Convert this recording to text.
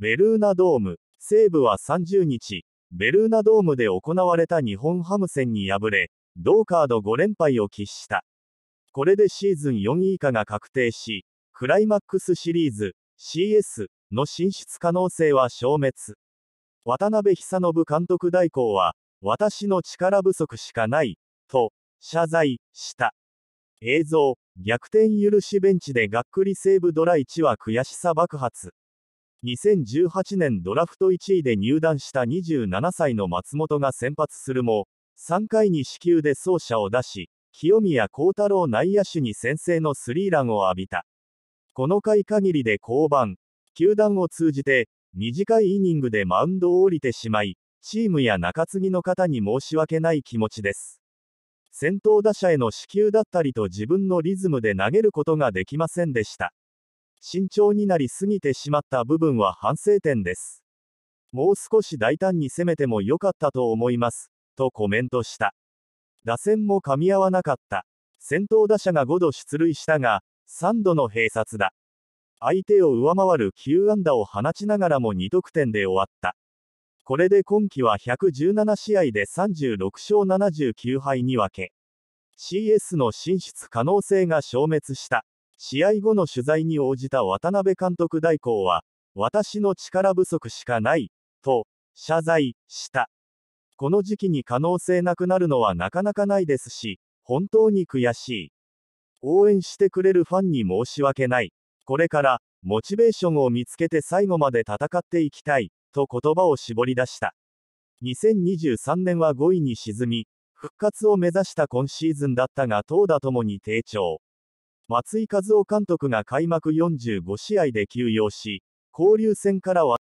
ベルーナドーム。西武は30日、ベルーナドームで行われた日本ハム戦に敗れ、同カード5連敗を喫した。これでシーズン4位以下が確定し、クライマックスシリーズ CS の進出可能性は消滅。渡辺久信監督代行は、私の力不足しかない、と、謝罪した。映像、逆転許しベンチでがっくり西武ドラ1は悔しさ爆発。2018年ドラフト1位で入団した27歳の松本が先発するも、3回に死球で走者を出し、清宮幸太郎内野手に先制のスリーランを浴びた。この回限りで降板、球団を通じて、短いイニングでマウンドを降りてしまい、チームや中継ぎの方に申し訳ない気持ちです。先頭打者への支給だったりと自分のリズムで投げることができませんでした。慎重になりすぎてしまった部分は反省点です。もう少し大胆に攻めても良かったと思います、とコメントした。打線も噛み合わなかった。先頭打者が5度出塁したが、3度の併殺だ。相手を上回る9安打を放ちながらも2得点で終わった。これで今季は117試合で36勝79敗に分け、CS の進出可能性が消滅した。試合後の取材に応じた渡辺監督代行は、私の力不足しかない、と、謝罪した。この時期に可能性なくなるのはなかなかないですし、本当に悔しい。応援してくれるファンに申し訳ない。これから、モチベーションを見つけて最後まで戦っていきたい、と言葉を絞り出した。2023年は5位に沈み、復活を目指した今シーズンだったが投打ともに低調。松井和夫監督が開幕45試合で休養し、交流戦からは